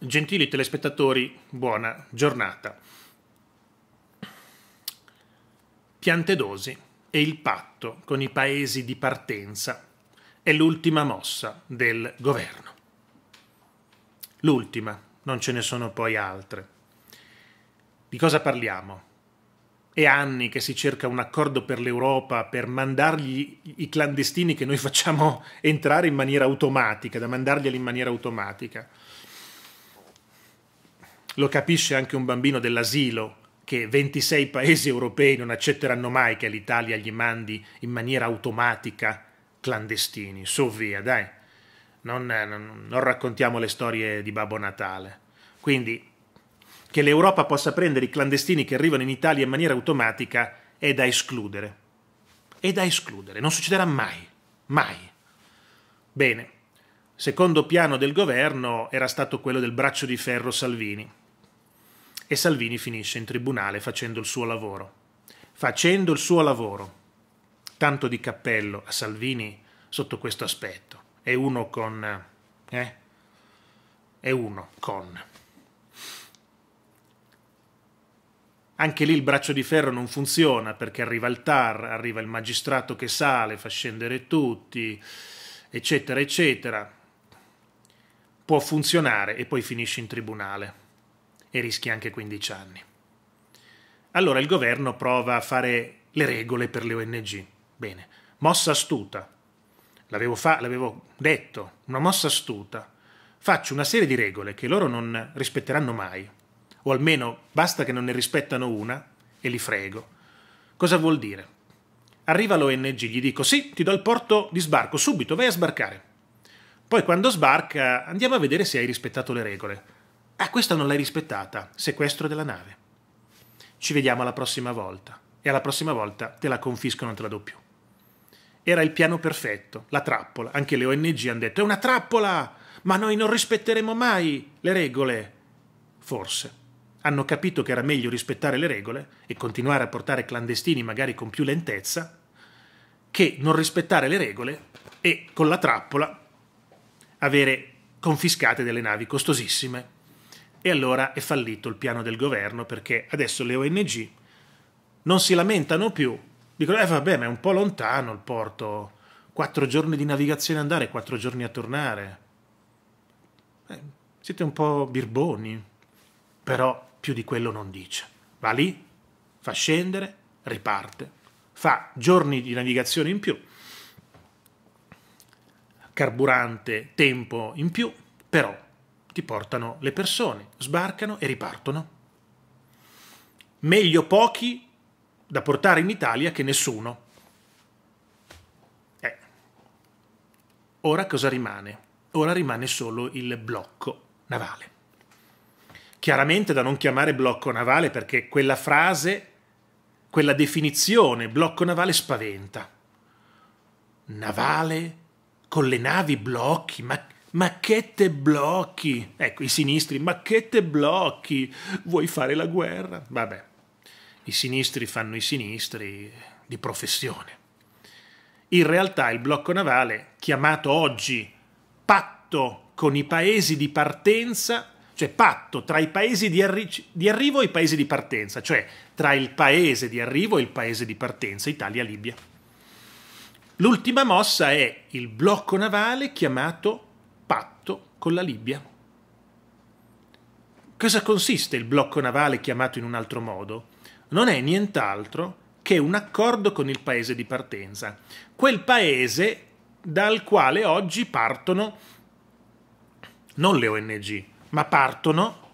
Gentili telespettatori, buona giornata. Piante dosi e il patto con i paesi di partenza è l'ultima mossa del governo. L'ultima, non ce ne sono poi altre. Di cosa parliamo? È anni che si cerca un accordo per l'Europa per mandargli i clandestini che noi facciamo entrare in maniera automatica, da mandarglieli in maniera automatica lo capisce anche un bambino dell'asilo che 26 paesi europei non accetteranno mai che l'Italia gli mandi in maniera automatica clandestini. So via, dai. Non, eh, non, non raccontiamo le storie di Babbo Natale. Quindi che l'Europa possa prendere i clandestini che arrivano in Italia in maniera automatica è da escludere. È da escludere, non succederà mai, mai. Bene, secondo piano del governo era stato quello del braccio di ferro Salvini e Salvini finisce in tribunale facendo il suo lavoro. Facendo il suo lavoro. Tanto di cappello a Salvini sotto questo aspetto. È uno con... Eh? È uno con... Anche lì il braccio di ferro non funziona perché arriva il TAR, arriva il magistrato che sale, fa scendere tutti, eccetera, eccetera. Può funzionare e poi finisce in tribunale e rischi anche 15 anni. Allora il governo prova a fare le regole per le ONG. Bene, mossa astuta. L'avevo, fa- l'avevo detto, una mossa astuta. Faccio una serie di regole che loro non rispetteranno mai, o almeno basta che non ne rispettano una e li frego. Cosa vuol dire? Arriva l'ONG, gli dico sì, ti do il porto di sbarco, subito, vai a sbarcare. Poi quando sbarca andiamo a vedere se hai rispettato le regole. Ah, questa non l'hai rispettata. Sequestro della nave. Ci vediamo alla prossima volta. E alla prossima volta te la confisco, non te la do più. Era il piano perfetto, la trappola. Anche le ONG hanno detto: è una trappola! Ma noi non rispetteremo mai le regole. Forse. Hanno capito che era meglio rispettare le regole e continuare a portare clandestini magari con più lentezza che non rispettare le regole e con la trappola avere confiscate delle navi costosissime e allora è fallito il piano del governo perché adesso le ONG non si lamentano più, dicono, eh vabbè, ma è un po' lontano il porto, quattro giorni di navigazione a andare, quattro giorni a tornare. Eh, siete un po' birboni, però più di quello non dice. Va lì, fa scendere, riparte, fa giorni di navigazione in più, carburante, tempo in più, però ti portano le persone, sbarcano e ripartono. Meglio pochi da portare in Italia che nessuno. Eh. Ora cosa rimane? Ora rimane solo il blocco navale. Chiaramente da non chiamare blocco navale perché quella frase, quella definizione blocco navale spaventa. Navale con le navi blocchi, ma Macchette blocchi. Ecco, i sinistri, macchette blocchi. Vuoi fare la guerra? Vabbè, i sinistri fanno i sinistri di professione. In realtà il blocco navale, chiamato oggi patto con i paesi di partenza, cioè patto tra i paesi di, arri di, arrivo e i paesi di partenza, cioè tra il paese di arrivo e il paese di partenza, Italia-Libia. L'ultima mossa è il blocco navale chiamato con la Libia. Cosa consiste il blocco navale chiamato in un altro modo? Non è nient'altro che un accordo con il paese di partenza, quel paese dal quale oggi partono non le ONG, ma partono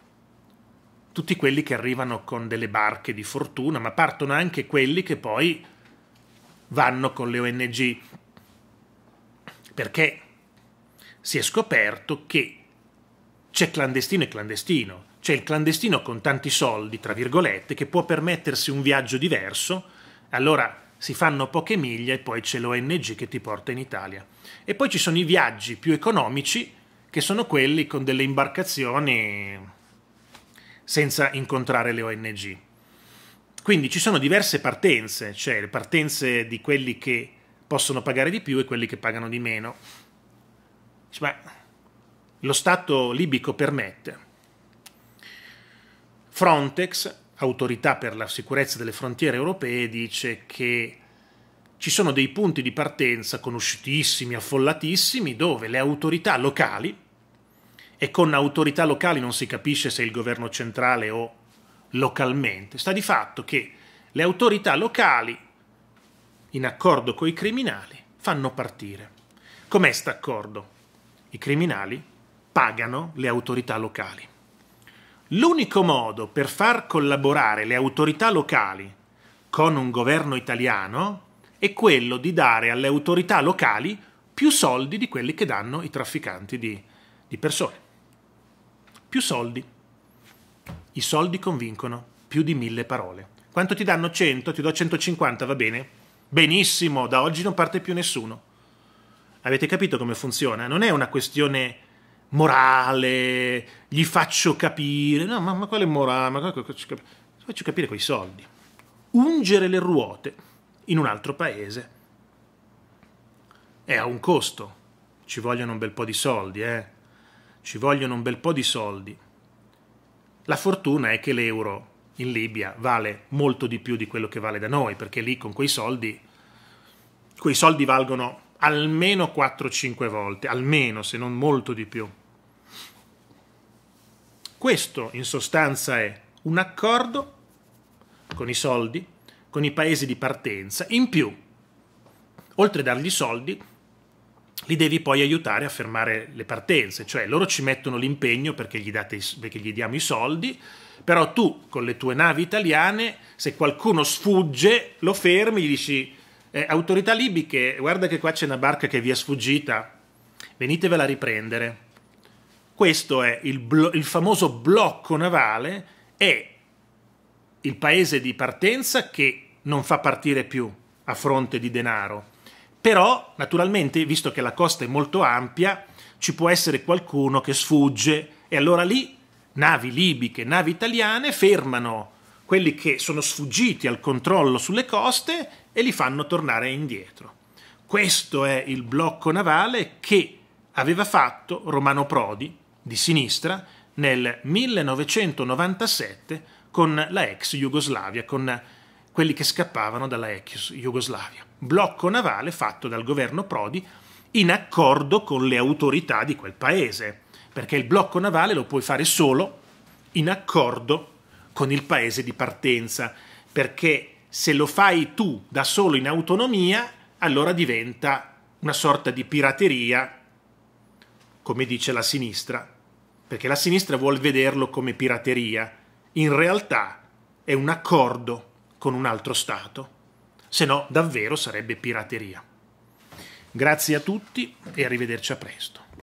tutti quelli che arrivano con delle barche di fortuna, ma partono anche quelli che poi vanno con le ONG. Perché si è scoperto che c'è clandestino e clandestino, c'è il clandestino con tanti soldi, tra virgolette, che può permettersi un viaggio diverso, allora si fanno poche miglia e poi c'è l'ONG che ti porta in Italia. E poi ci sono i viaggi più economici, che sono quelli con delle imbarcazioni senza incontrare le ONG. Quindi ci sono diverse partenze, cioè le partenze di quelli che possono pagare di più e quelli che pagano di meno ma lo Stato libico permette. Frontex, autorità per la sicurezza delle frontiere europee, dice che ci sono dei punti di partenza conosciutissimi, affollatissimi, dove le autorità locali, e con autorità locali non si capisce se il governo centrale o localmente, sta di fatto che le autorità locali, in accordo con i criminali, fanno partire. Com'è sta accordo? i criminali pagano le autorità locali. L'unico modo per far collaborare le autorità locali con un governo italiano è quello di dare alle autorità locali più soldi di quelli che danno i trafficanti di, di persone. Più soldi. I soldi convincono più di mille parole. Quanto ti danno 100? Ti do 150, va bene? Benissimo, da oggi non parte più nessuno. Avete capito come funziona? Non è una questione morale, gli faccio capire, no, ma, ma è morale? Ma, faccio capire quei soldi. Ungere le ruote in un altro paese è a un costo, ci vogliono un bel po' di soldi, eh? Ci vogliono un bel po' di soldi. La fortuna è che l'euro in Libia vale molto di più di quello che vale da noi, perché lì con quei soldi, quei soldi valgono almeno 4-5 volte, almeno se non molto di più. Questo in sostanza è un accordo con i soldi, con i paesi di partenza, in più, oltre a dargli i soldi, li devi poi aiutare a fermare le partenze, cioè loro ci mettono l'impegno perché gli, date, perché gli diamo i soldi, però tu con le tue navi italiane, se qualcuno sfugge, lo fermi, gli dici eh, autorità libiche, guarda che qua c'è una barca che vi è sfuggita, venitevela a riprendere. Questo è il, blo- il famoso blocco navale e il paese di partenza che non fa partire più a fronte di denaro. Però, naturalmente, visto che la costa è molto ampia, ci può essere qualcuno che sfugge e allora lì navi libiche, navi italiane fermano quelli che sono sfuggiti al controllo sulle coste e li fanno tornare indietro. Questo è il blocco navale che aveva fatto Romano Prodi, di sinistra, nel 1997 con la ex Jugoslavia, con quelli che scappavano dalla ex Jugoslavia. Blocco navale fatto dal governo Prodi in accordo con le autorità di quel paese, perché il blocco navale lo puoi fare solo in accordo con il paese di partenza, perché se lo fai tu da solo in autonomia, allora diventa una sorta di pirateria, come dice la sinistra, perché la sinistra vuole vederlo come pirateria, in realtà è un accordo con un altro Stato, se no davvero sarebbe pirateria. Grazie a tutti e arrivederci a presto.